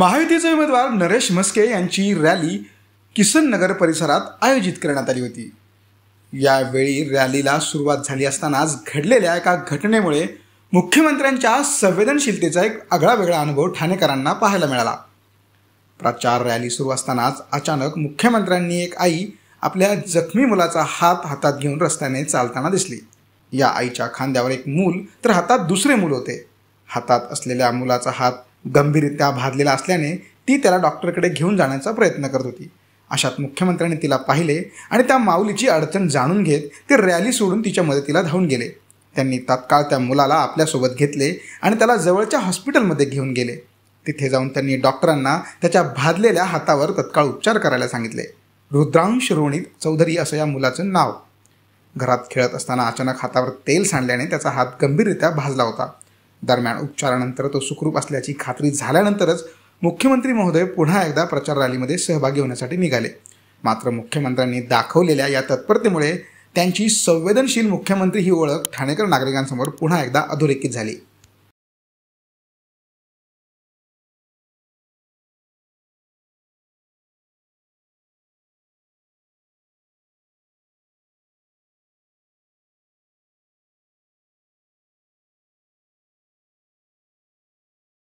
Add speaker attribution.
Speaker 1: महायुतीचे उमेदवार नरेश म्हस्के यांची रॅली किसन नगर परिसरात आयोजित करण्यात आली होती यावेळी रॅलीला सुरुवात झाली असतानाच घडलेल्या एका घटनेमुळे मुख्यमंत्र्यांच्या संवेदनशीलतेचा एक आगळा वेगळा अनुभव ठाणेकरांना पाहायला मिळाला प्रचार रॅली सुरू असतानाच अचानक मुख्यमंत्र्यांनी एक आई आपल्या जखमी मुलाचा हात हातात घेऊन रस्त्याने चालताना दिसली या आईच्या खांद्यावर एक मूल तर हातात दुसरे मूल होते हातात असलेल्या मुलाचा हात गंभीररित्या भाजलेला असल्याने ती त्याला डॉक्टरकडे घेऊन जाण्याचा प्रयत्न करत होती अशात मुख्यमंत्र्यांनी तिला पाहिले आणि त्या माऊलीची अडचण जाणून घेत ते रॅली सोडून तिच्या मदतीला धावून गेले त्यांनी तात्काळ त्या मुलाला आपल्यासोबत घेतले आणि त्याला जवळच्या हॉस्पिटलमध्ये घेऊन गेले तिथे जाऊन त्यांनी डॉक्टरांना त्याच्या भाजलेल्या हातावर तत्काळ उपचार करायला सांगितले रुद्रांश रोणित चौधरी असं या मुलाचं नाव घरात खेळत असताना अचानक हातावर तेल सांडल्याने त्याचा हात गंभीररित्या भाजला होता दरम्यान उपचारानंतर तो सुखरूप असल्याची खात्री झाल्यानंतरच मुख्यमंत्री महोदय पुन्हा एकदा प्रचार रॅलीमध्ये सहभागी होण्यासाठी निघाले मात्र मुख्यमंत्र्यांनी दाखवलेल्या या तत्परतेमुळे त्यांची संवेदनशील मुख्यमंत्री ही ओळख ठाणेकर नागरिकांसमोर पुन्हा एकदा अधोरेखित झाली